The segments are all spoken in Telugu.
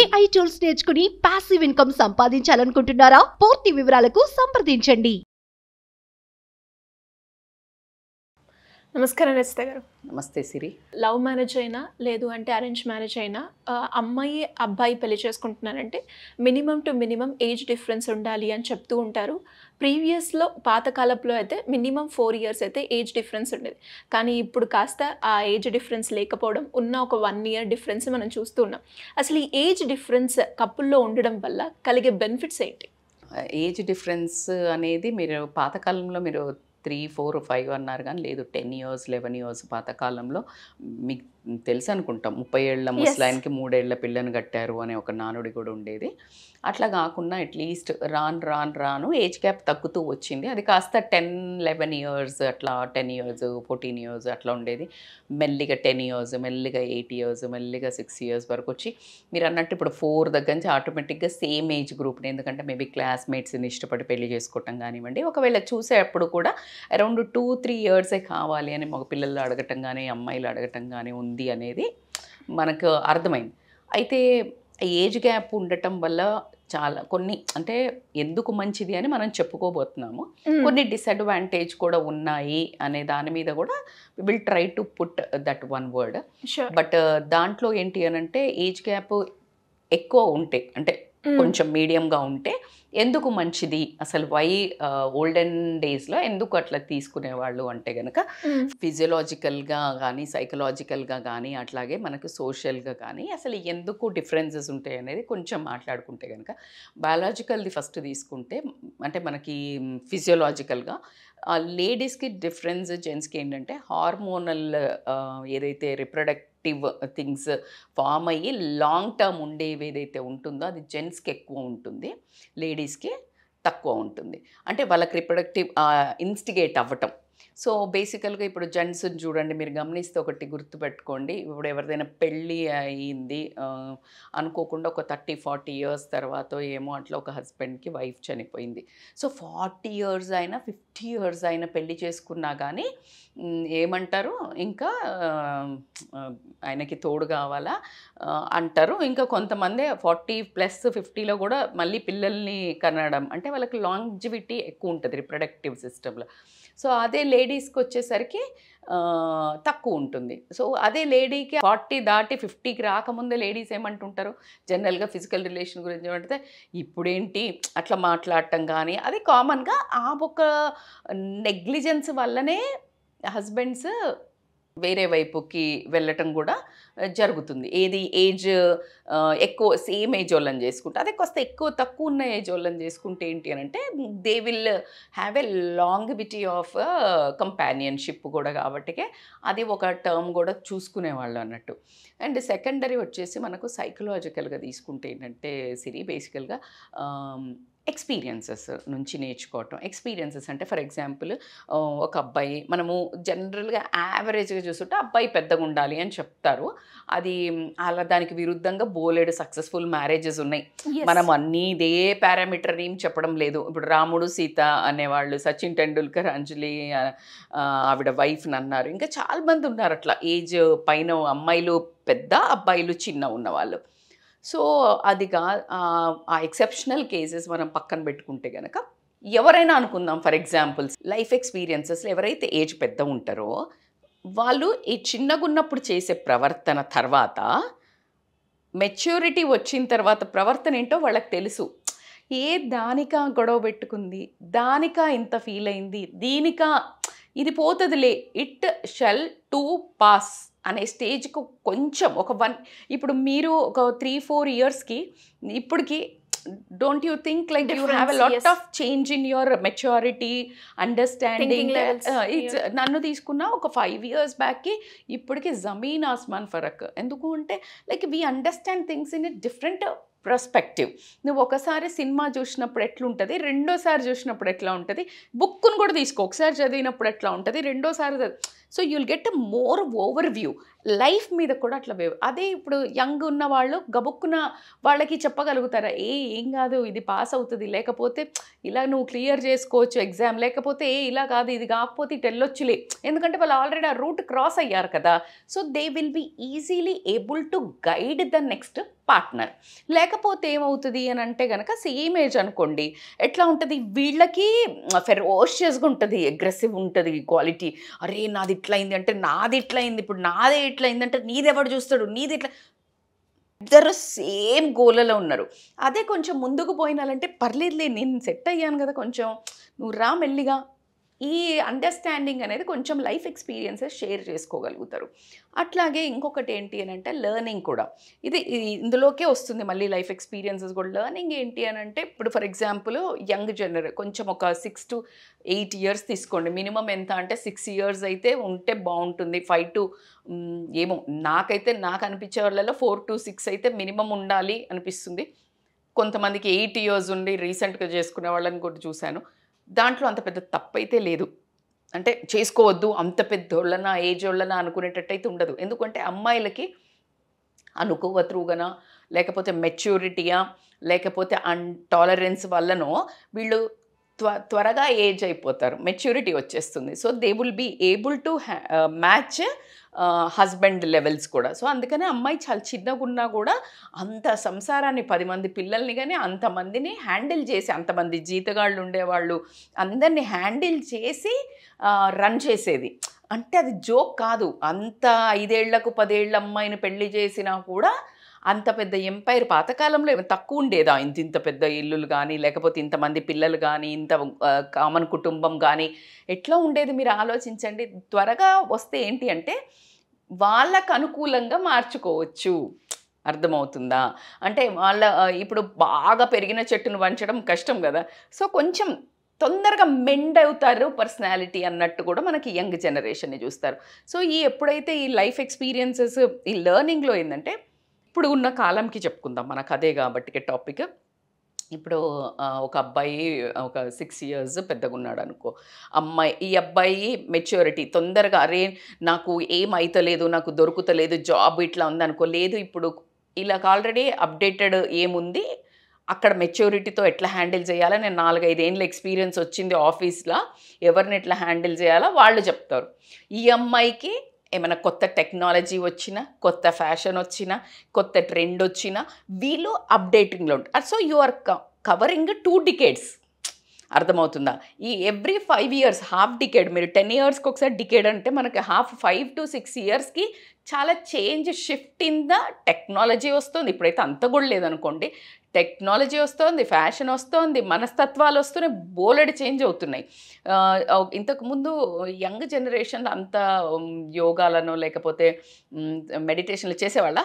ఏఐ టూల్స్ నేర్చుకుని పాసివ్ ఇన్కమ్ సంపాదించాలనుకుంటున్నారా పూర్తి వివరాలకు సంప్రదించండి నమస్కారం రచిత గారు నమస్తే సిరి లవ్ మ్యారేజ్ అయినా లేదు అంటే అరేంజ్ మ్యారేజ్ అయినా అమ్మాయి అబ్బాయి పెళ్లి చేసుకుంటున్నారంటే minimum to minimum age difference ఉండాలి అని చెప్తూ ఉంటారు ప్రీవియస్లో పాతకాలంలో అయితే మినిమం ఫోర్ ఇయర్స్ అయితే ఏజ్ డిఫరెన్స్ ఉండేది కానీ ఇప్పుడు కాస్త ఆ ఏజ్ డిఫరెన్స్ లేకపోవడం ఉన్న ఒక వన్ ఇయర్ డిఫరెన్స్ మనం చూస్తూ ఉన్నాం అసలు ఈ ఏజ్ డిఫరెన్స్ కప్పుల్లో ఉండడం వల్ల కలిగే బెనిఫిట్స్ ఏంటి ఏజ్ డిఫరెన్స్ అనేది మీరు పాతకాలంలో మీరు త్రీ ఫోర్ ఫైవ్ అన్నారు కానీ లేదు టెన్ ఇయర్స్ లెవెన్ ఇయర్స్ పాతకాలంలో మిగ్ తెలుసు అనుకుంటాం ముప్పై ఏళ్ల ముసలాయనకి మూడేళ్ల పిల్లని కట్టారు అనే ఒక నానుడి కూడా ఉండేది అట్లా కాకుండా అట్లీస్ట్ రాను రాను రాను ఏజ్ క్యాప్ తగ్గుతూ వచ్చింది అది కాస్త టెన్ లెవెన్ ఇయర్స్ అట్లా టెన్ ఇయర్స్ ఫోర్టీన్ ఇయర్స్ అట్లా ఉండేది మెల్లిగా టెన్ ఇయర్స్ మెల్లిగా ఎయిట్ ఇయర్స్ మెల్లిగా సిక్స్ ఇయర్స్ వరకు వచ్చి మీరు అన్నట్టు ఇప్పుడు ఫోర్ దగ్గర నుంచి ఆటోమేటిక్గా సేమ్ ఏజ్ గ్రూప్ని ఎందుకంటే మేబీ క్లాస్మేట్స్ని ఇష్టపడి పెళ్లి చేసుకోవటం కానివ్వండి ఒకవేళ చూసేటప్పుడు కూడా అరౌండ్ టూ త్రీ ఇయర్సే కావాలి అని మగ పిల్లలు అడగటం కానీ అమ్మాయిలు అడగటం కానీ ఉంది ఉంది అనేది మనకు అర్థమైంది అయితే ఏజ్ గ్యాప్ ఉండటం వల్ల చాలా కొన్ని అంటే ఎందుకు మంచిది అని మనం చెప్పుకోబోతున్నాము కొన్ని డిసడ్వాంటేజ్ కూడా ఉన్నాయి అనే దాని మీద కూడా will try to put that one word but దాంట్లో ఏంటి అని అంటే ఏజ్ గ్యాప్ ఎక్కువ ఉంటే అంటే కొంచెం మీడియంగా ఉంటే ఎందుకు మంచిది అసలు వై ఓల్డెన్ డేస్లో ఎందుకు అట్లా తీసుకునేవాళ్ళు అంటే కనుక ఫిజియలాజికల్గా కానీ సైకలాజికల్గా కానీ అట్లాగే మనకు సోషల్గా కానీ అసలు ఎందుకు డిఫరెన్సెస్ ఉంటాయి అనేది కొంచెం మాట్లాడుకుంటే కనుక బయాలజికల్ది ఫస్ట్ తీసుకుంటే అంటే మనకి ఫిజియలాజికల్గా లేడీస్కి డిఫరెన్స్ జెంట్స్కి ఏంటంటే హార్మోనల్ ఏదైతే రిప్రొడక్ట్ యాక్టివ్ థింగ్స్ ఫామ్ అయ్యి లాంగ్ టర్మ్ ఉండేవి ఏదైతే ఉంటుందో అది జెంట్స్కి ఎక్కువ ఉంటుంది లేడీస్కి తక్కువ ఉంటుంది అంటే వాళ్ళకి రిప్రొడక్టివ్ ఇన్స్టిగేట్ అవ్వటం సో బేసికల్గా ఇప్పుడు జెంట్స్ని చూడండి మీరు గమనిస్తే ఒకటి గుర్తుపెట్టుకోండి ఇప్పుడు ఎవరిదైనా పెళ్ళి అయింది అనుకోకుండా ఒక థర్టీ ఫార్టీ ఇయర్స్ తర్వాత ఏమో అట్లా ఒక హస్బెండ్కి వైఫ్ చనిపోయింది సో ఫార్టీ ఇయర్స్ అయినా ఫిఫ్టీ ఇయర్స్ అయినా పెళ్ళి చేసుకున్నా కానీ ఏమంటారు ఇంకా ఆయనకి తోడు కావాలా అంటారు ఇంకా కొంతమంది ఫార్టీ ప్లస్ ఫిఫ్టీలో కూడా మళ్ళీ పిల్లల్ని కనడం అంటే వాళ్ళకి లాంగ్జివిటీ ఎక్కువ ఉంటుంది రిప్రొడక్టివ్ సిస్టంలో సో అదే లేడీస్కి వచ్చేసరికి తక్కువ ఉంటుంది సో అదే లేడీకి ఫార్టీ దాటి ఫిఫ్టీకి రాకముందే లేడీస్ ఏమంటుంటారు జనరల్గా ఫిజికల్ రిలేషన్ గురించి ఏమంటే ఇప్పుడేంటి అట్లా మాట్లాడటం కానీ అది కామన్గా ఆ ఒక నెగ్లిజెన్స్ వల్లనే హస్బెండ్స్ వేరే వైపుకి వెళ్ళటం కూడా జరుగుతుంది ఏది ఏజ్ ఎక్కువ సేమ్ ఏజ్ వాళ్ళని చేసుకుంటే అదే కాస్త ఎక్కువ తక్కువ ఉన్న ఏజ్ వాళ్ళని చేసుకుంటే ఏంటి అని అంటే they will have a longevity of companionship కూడా కాబట్టికే అది ఒక టర్మ్ కూడా చూసుకునేవాళ్ళు అన్నట్టు అండ్ సెకండరీ వచ్చేసి మనకు సైకలాజికల్గా తీసుకుంటే ఏంటంటే సిరి బేసికల్గా ఎక్స్పీరియన్సెస్ నుంచి నేర్చుకోవటం ఎక్స్పీరియన్సెస్ అంటే ఫర్ ఎగ్జాంపుల్ ఒక అబ్బాయి మనము జనరల్గా యావరేజ్గా చూసుకుంటే అబ్బాయి పెద్దగా ఉండాలి అని చెప్తారు అది అలా దానికి విరుద్ధంగా బోలేడు సక్సెస్ఫుల్ మ్యారేజెస్ ఉన్నాయి మనం అన్ని ఇదే పారామీటర్ ఏం చెప్పడం లేదు ఇప్పుడు రాముడు సీత అనేవాళ్ళు సచిన్ టెండూల్కర్ అంజలి ఆవిడ వైఫ్ని అన్నారు ఇంకా చాలామంది ఉన్నారు అట్లా ఏజ్ పైన అమ్మాయిలు పెద్ద అబ్బాయిలు చిన్న ఉన్నవాళ్ళు సో అది కా ఆ ఎక్సెప్షనల్ కేసెస్ మనం పక్కన పెట్టుకుంటే కనుక ఎవరైనా అనుకుందాం ఫర్ ఎగ్జాంపుల్స్ లైఫ్ ఎక్స్పీరియన్సెస్లో ఎవరైతే ఏజ్ పెద్ద ఉంటారో వాళ్ళు ఈ చిన్నగున్నప్పుడు చేసే ప్రవర్తన తర్వాత మెచ్యూరిటీ వచ్చిన తర్వాత ప్రవర్తన ఏంటో వాళ్ళకి తెలుసు ఏ దానికా గొడవ పెట్టుకుంది దానికా ఇంత ఫీల్ అయింది దీనికా ఇది పోతుందిలే ఇట్ షెల్ టూ పాస్ అనే స్టేజ్కు కొంచెం ఒక వన్ ఇప్పుడు మీరు ఒక త్రీ ఫోర్ ఇయర్స్కి ఇప్పటికి don't you think like you have lot of change in your maturity understanding it's నన్ను తీసుకున్న ఒక ఫైవ్ ఇయర్స్ బ్యాక్కి ఇప్పటికి జమీన్ ఆస్మాన్ ఫరక్ ఎందుకు అంటే like we understand things in it different perspective నువ్వు ఒకసారి సినిమా చూసినప్పుడు ఎట్లుంటుంది రెండోసారి చూసినప్పుడు ఎట్లా ఉంటుంది బుక్ను కూడా తీసుకో ఒకసారి చదివినప్పుడు ఎట్లా ఉంటుంది రెండోసారి so you'll get more overview life మీద కూడా అట్లా అదే ఇప్పుడు యంగ్ ఉన్న వాళ్ళు గబుక్కున వాళ్ళకి చెప్పగలుగుతారా ఏ ఏం కాదు ఇది పాస్ అవుతుంది లేకపోతే ఇలా నువ్వు క్లియర్ చేసుకోవచ్చు ఎగ్జామ్ లేకపోతే ఏ ఇలా కాదు ఇది కాకపోతే ఇటు వెళ్ళొచ్చులే ఎందుకంటే వాళ్ళు ఆల్రెడీ ఆ రూట్ క్రాస్ అయ్యారు కదా so they will be easily able to guide the next partner లేకపోతే ఏమవుతుంది అని అంటే కనుక సేమ్ ఏజ్ అనుకోండి ఎట్లా ఉంటుంది వీళ్ళకి ఫెరోషియస్గా ఉంటుంది అగ్రెసివ్ ఉంటుంది క్వాలిటీ అరే నాది ఇట్లయింది అంటే నాది ఇట్లయింది ఇప్పుడు నాదే ఇట్లయింది అంటే నీదెవడు చూస్తాడు నీది ఇట్లా ఇద్దరు సేమ్ గోలలో ఉన్నారు అదే కొంచెం ముందుకు పోయినాలంటే పర్లేదులే నేను సెట్ అయ్యాను కదా కొంచెం నువ్వు రా మెల్లిగా ఈ అండర్స్టాండింగ్ అనేది కొంచెం లైఫ్ ఎక్స్పీరియన్సెస్ షేర్ చేసుకోగలుగుతారు అట్లాగే ఇంకొకటి ఏంటి అని అంటే లెర్నింగ్ కూడా ఇది ఇందులోకే వస్తుంది మళ్ళీ లైఫ్ ఎక్స్పీరియన్సెస్ కూడా లెర్నింగ్ ఏంటి అని అంటే ఇప్పుడు ఫర్ ఎగ్జాంపుల్ యంగ్ జనరే కొంచెం ఒక సిక్స్ టు ఎయిట్ ఇయర్స్ తీసుకోండి మినిమం ఎంత అంటే సిక్స్ ఇయర్స్ అయితే ఉంటే బాగుంటుంది ఫైవ్ టు ఏమో నాకైతే నాకు అనిపించే వాళ్ళలో ఫోర్ టు సిక్స్ అయితే మినిమం ఉండాలి అనిపిస్తుంది కొంతమందికి ఎయిట్ ఇయర్స్ ఉండి రీసెంట్గా చేసుకునే వాళ్ళని కూడా చూశాను దాంట్లో అంత పెద్ద తప్పైతే లేదు అంటే చేసుకోవద్దు అంత పెద్దోళ్ళనా ఏజ్ వాళ్ళనా అనుకునేటట్టయితే ఉండదు ఎందుకంటే అమ్మాయిలకి అనుకోవ త్రూగనా లేకపోతే మెచ్యూరిటీయా లేకపోతే అన్ టాలరెన్స్ వల్లనో వీళ్ళు త్వ త్వరగా ఏజ్ అయిపోతారు మెచ్యూరిటీ వచ్చేస్తుంది so they will be able to match husband levels కూడా సో అందుకనే అమ్మాయి చాలా చిన్నగా ఉన్నా కూడా అంత సంసారాన్ని పది మంది పిల్లల్ని కానీ అంతమందిని హ్యాండిల్ చేసి అంతమంది జీతగాళ్ళు ఉండేవాళ్ళు అందరినీ హ్యాండిల్ చేసి రన్ చేసేది అంటే అది జోక్ కాదు అంత ఐదేళ్లకు పదేళ్ళ అమ్మాయిని పెళ్లి చేసినా కూడా అంత పెద్ద ఎంపైర్ పాతకాలంలో తక్కువ ఉండేదా ఇంత ఇంత పెద్ద ఇల్లులు కానీ లేకపోతే ఇంతమంది పిల్లలు కానీ ఇంత కామన్ కుటుంబం కానీ ఎట్లా ఉండేది మీరు ఆలోచించండి త్వరగా వస్తే ఏంటి అంటే వాళ్ళకు అనుకూలంగా మార్చుకోవచ్చు అర్థమవుతుందా అంటే వాళ్ళ ఇప్పుడు బాగా పెరిగిన చెట్టును వంచడం కష్టం కదా సో కొంచెం తొందరగా మెండ్ అవుతారు పర్సనాలిటీ అన్నట్టు కూడా మనకి యంగ్ జనరేషన్ని చూస్తారు సో ఈ ఎప్పుడైతే ఈ లైఫ్ ఎక్స్పీరియన్సెస్ ఈ లెర్నింగ్లో ఏంటంటే ఇప్పుడు ఉన్న కాలంకి చెప్పుకుందాం మనకు అదే కాబట్టి టాపిక్ ఇప్పుడు ఒక అబ్బాయి ఒక సిక్స్ ఇయర్స్ పెద్దగా ఉన్నాడు అనుకో అమ్మాయి ఈ అబ్బాయి మెచ్యూరిటీ తొందరగా అరే నాకు ఏం అవుతలేదు నాకు దొరుకుతలేదు జాబ్ ఇట్లా ఉందనుకో లేదు ఇప్పుడు ఇలా ఆల్రెడీ అప్డేటెడ్ ఏముంది అక్కడ మెచ్యూరిటీతో ఎట్లా హ్యాండిల్ చేయాలా నేను నాలుగైదు ఏళ్ళు ఎక్స్పీరియన్స్ వచ్చింది ఆఫీస్లో ఎవరిని ఎట్లా హ్యాండిల్ చేయాలా వాళ్ళు చెప్తారు ఈ అమ్మాయికి ఏమైనా కొత్త టెక్నాలజీ వచ్చినా కొత్త ఫ్యాషన్ వచ్చినా కొత్త ట్రెండ్ వచ్చినా వీళ్ళు అప్డేటింగ్లో ఉంటారు so you are covering two decades అర్థమవుతుందా ఈ every five years half decade మీరు టెన్ ఇయర్స్కి ఒకసారి డికేడ్ అంటే మనకి హాఫ్ ఫైవ్ టు సిక్స్ ఇయర్స్కి చాలా change shift in the technology వస్తుంది ఇప్పుడైతే అంత కూడా లేదనుకోండి టెక్నాలజీ వస్తుంది ఫ్యాషన్ వస్తుంది మనస్తత్వాలు వస్తున్నాయి బోలెడు చేంజ్ అవుతున్నాయి ఇంతకుముందు యంగ్ జనరేషన్లు అంత యోగాలను లేకపోతే మెడిటేషన్లు చేసేవాళ్ళ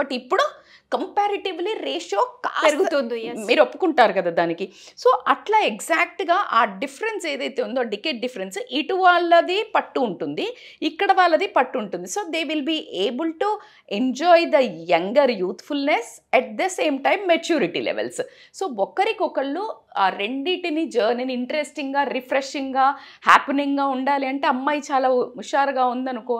బట్ ఇప్పుడు కంపారిటివ్లీ రేషియో పెరుగుతుంది మీరు ఒప్పుకుంటారు కదా దానికి సో అట్లా ఎగ్జాక్ట్గా ఆ డిఫరెన్స్ ఏదైతే ఉందో డికేట్ డిఫరెన్స్ ఇటు వాళ్ళది పట్టు ఉంటుంది ఇక్కడ వాళ్ళది పట్టు ఉంటుంది so they will be able to enjoy the younger youthfulness at the same time maturity levels so ఒకరికొకళ్ళు ఆ రెండింటిని జర్నీని ఇంట్రెస్టింగ్గా రిఫ్రెషింగ్గా హ్యాపెనింగ్గా ఉండాలి అంటే అమ్మాయి చాలా హుషారుగా ఉందనుకో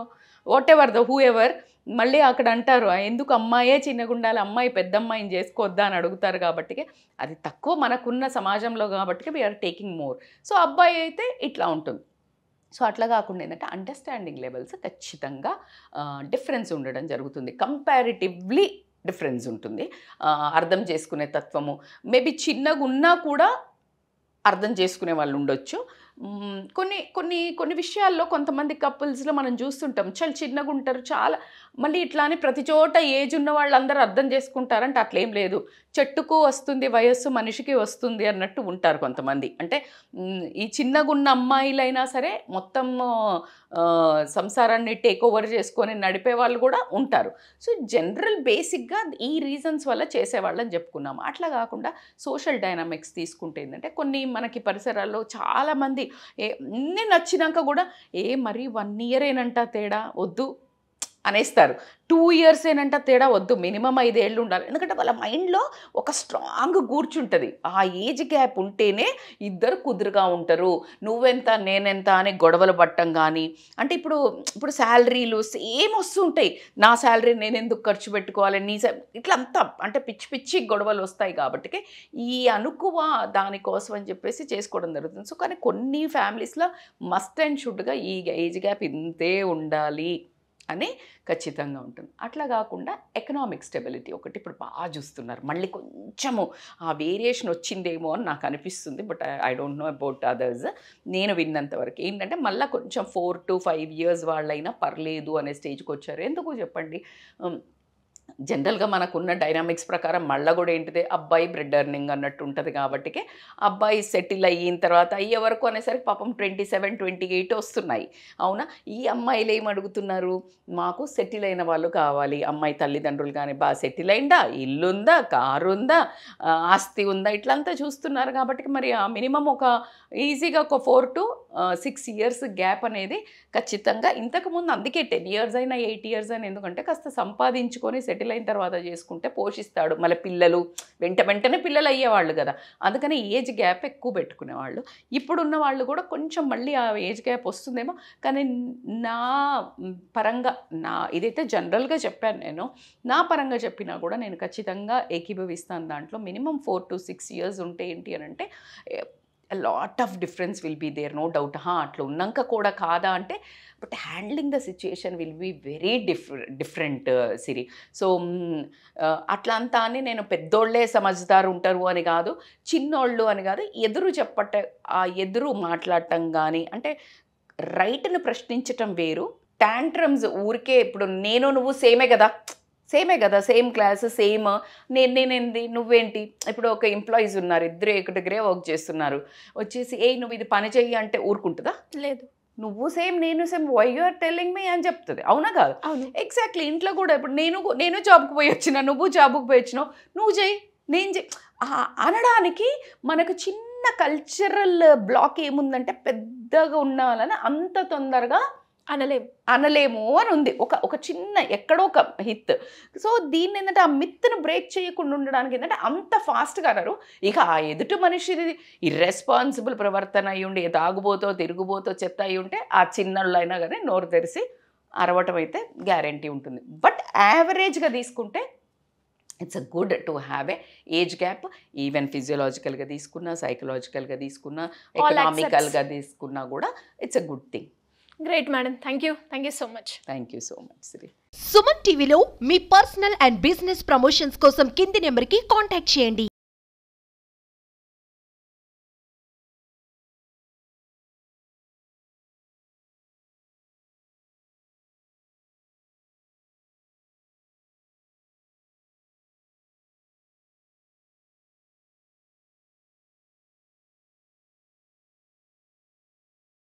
whatever the whoever మళ్ళీ అక్కడ అంటారు ఎందుకు అమ్మాయే చిన్నగుండాలి అమ్మాయి పెద్ద అమ్మాయిని చేసుకోవద్దా అని అడుగుతారు కాబట్టి అది తక్కువ మనకున్న సమాజంలో కాబట్టి వీఆర్ టేకింగ్ మోర్ సో అబ్బాయి అయితే ఇట్లా ఉంటుంది సో అట్లా కాకుండా ఏంటంటే అండర్స్టాండింగ్ లెవెల్స్ ఖచ్చితంగా డిఫరెన్స్ ఉండడం జరుగుతుంది కంపారిటివ్లీ డిఫరెన్స్ ఉంటుంది అర్థం చేసుకునే తత్వము మేబీ చిన్నగా ఉన్నా కూడా అర్థం చేసుకునే వాళ్ళు ఉండొచ్చు కొన్ని కొన్ని కొన్ని విషయాల్లో కొంతమంది కపుల్స్లో మనం చూస్తుంటాం చాలా చిన్నగా ఉంటారు చాలా మళ్ళీ ఇట్లా అని ప్రతి చోట ఏజ్ ఉన్న వాళ్ళందరూ అర్థం చేసుకుంటారంటే అట్లేం లేదు చెట్టుకు వస్తుంది వయస్సు మనిషికి వస్తుంది అన్నట్టు ఉంటారు కొంతమంది అంటే ఈ చిన్నగా ఉన్న అమ్మాయిలైనా సరే మొత్తం సంసారాన్ని టేక్ ఓవర్ చేసుకొని నడిపే వాళ్ళు కూడా ఉంటారు సో జనరల్ బేసిక్గా ఈ రీజన్స్ వల్ల చేసేవాళ్ళని చెప్పుకున్నాము అట్లా కాకుండా సోషల్ డైనామిక్స్ తీసుకుంటే ఏంటంటే కొన్ని మనకి పరిసరాల్లో చాలామంది ఏ నేను నచ్చినాక కూడా ఏ మరి వన్ ఇయర్ ఏనంట తేడా వద్దు అనేస్తారు టూ ఇయర్స్ ఏనంట తేడా వద్దు మినిమం ఐదేళ్ళు ఉండాలి ఎందుకంటే వాళ్ళ మైండ్లో ఒక స్ట్రాంగ్ కూర్చుంటుంది ఆ ఏజ్ గ్యాప్ ఉంటేనే ఇద్దరు కుదురుగా ఉంటారు నువ్వెంత నేనెంత అని గొడవలు పట్టం కానీ అంటే ఇప్పుడు ఇప్పుడు శాలరీలు సేమ్ వస్తుంటాయి నా శాలరీ నేను ఎందుకు ఖర్చు పెట్టుకోవాలి నీ ఇట్లా అంతా అంటే పిచ్చి పిచ్చి గొడవలు వస్తాయి కాబట్టి ఈ అనుకువ దానికోసం అని చెప్పేసి చేసుకోవడం జరుగుతుంది సో కానీ కొన్ని ఫ్యామిలీస్లో మస్ట్ అండ్ షుడ్గా ఈ ఏజ్ గ్యాప్ ఇంతే ఉండాలి అని ఖచ్చితంగా ఉంటుంది అట్లా కాకుండా ఎకనామిక్ స్టెబిలిటీ ఒకటి ఇప్పుడు బాగా చూస్తున్నారు మళ్ళీ కొంచెము ఆ వేరియేషన్ వచ్చిందేమో అని నాకు అనిపిస్తుంది but I don't know about others నేను విన్నంత వరకు ఏంటంటే మళ్ళీ కొంచెం ఫోర్ టు ఫైవ్ ఇయర్స్ వాళ్ళైనా పర్లేదు అనే స్టేజ్కి వచ్చారు ఎందుకు చెప్పండి జనరల్గా మనకున్న డైనామిక్స్ ప్రకారం మళ్ళీ కూడా ఏంటిది అబ్బాయి బ్రెడ్ ఎర్నింగ్ అన్నట్టు ఉంటుంది కాబట్టికి అబ్బాయి సెటిల్ అయిన తర్వాత అయ్యే వరకు అనేసరికి పాపం ట్వంటీ సెవెన్ ట్వంటీ ఎయిట్ వస్తున్నాయి అవునా ఈ అమ్మాయిలు ఏం అడుగుతున్నారు మాకు సెటిల్ అయిన వాళ్ళు కావాలి అమ్మాయి తల్లిదండ్రులు కానీ బాగా సెటిల్ అయిందా ఇల్లుందా కారు ఉందా ఆస్తి ఉందా ఇట్లంతా చూస్తున్నారు కాబట్టి మరి ఆ మినిమం ఒక ఈజీగా ఒక four to six years gap అనేది ఖచ్చితంగా ఇంతకుముందు అందుకే టెన్ ఇయర్స్ అయినా ఎయిట్ ఇయర్స్ అయినా ఎందుకంటే కాస్త సంపాదించుకొని సెటిల్ అయిన తర్వాత చేసుకుంటే పోషిస్తాడు మళ్ళీ పిల్లలు వెంట వెంటనే పిల్లలు అయ్యేవాళ్ళు కదా అందుకని ఏజ్ గ్యాప్ ఎక్కువ పెట్టుకునేవాళ్ళు ఇప్పుడున్న వాళ్ళు కూడా కొంచెం మళ్ళీ ఆ ఏజ్ గ్యాప్ వస్తుందేమో కానీ నా పరంగా నా ఇదైతే జనరల్గా చెప్పాను నేను నా పరంగా చెప్పినా కూడా నేను ఖచ్చితంగా ఏకీభవిస్తాను దాంట్లో minimum four to six years ఉంటే ఏంటి అని అంటే lot of difference will be there no doubt హా అట్లా ఉన్నాక కూడా కాదా అంటే but handling the situation will be very different different సిరి సో అట్లా అంతా అని నేను పెద్దోళ్లే సమజ్దారు ఉంటారు అని కాదు చిన్నోళ్ళు అని కాదు ఎదురు చెప్పట ఆ ఎదురు మాట్లాడటం కానీ అంటే రైట్ను ప్రశ్నించటం వేరు ట్యాంట్రమ్స్ ఊరికే ఇప్పుడు నేను నువ్వు సేమే కదా సేమే కదా సేమ్ క్లాస్ సేమ్ నేను నేనేంది నువ్వేంటి ఇప్పుడు ఒక ఎంప్లాయీస్ ఉన్నారు ఇద్దరే ఇక్కడ దగ్గరే వర్క్ చేస్తున్నారు వచ్చేసి ఏ నువ్వు ఇది పని చెయ్యి అంటే ఊరుకుంటుందా లేదు నువ్వు సేమ్ నేను same why you are telling me అని చెప్తుంది అవునా కాదు ఎగ్జాక్ట్లీ ఇంట్లో కూడా ఇప్పుడు నేను నేను జాబ్కి పోయి వచ్చిన నువ్వు జాబ్కి పోయి వచ్చినావు నువ్వు చెయ్యి నేను చెయ్యి అనడానికి మనకు చిన్న కల్చరల్ బ్లాక్ ఏముందంటే పెద్దగా ఉండాలని అంత తొందరగా అనలేము అనలేము అని ఉంది ఒక ఒక చిన్న ఎక్కడో ఒక హిత్ సో దీన్ని ఏంటంటే ఆ మిత్ను బ్రేక్ చేయకుండా ఉండడానికి ఏంటంటే అంత ఫాస్ట్గా అన్నారు ఇక ఆ ఎదుటి మనిషిది ఇర్రెస్పాన్సిబుల్ ప్రవర్తన అయి ఉండి తాగుబోతో తిరుగుబోతో చెత్త అయి ఉంటే ఆ చిన్నళ్ళైనా అయినా కానీ నోరు తెరిసి అరవటం అయితే గ్యారంటీ ఉంటుంది బట్ యావరేజ్గా తీసుకుంటే it's a good to have a age gap even ఫిజియోలాజికల్గా తీసుకున్నా సైకలాజికల్గా తీసుకున్నా ఎకనామికల్గా తీసుకున్నా కూడా it's a good thing great madam thank you thank you so much thank you so much Shri Suman టీవీలో మీ పర్సనల్ అండ్ బిజినెస్ ప్రమోషన్స్ కోసం కింది నెంబర్కి కాంటాక్ట్ చేయండి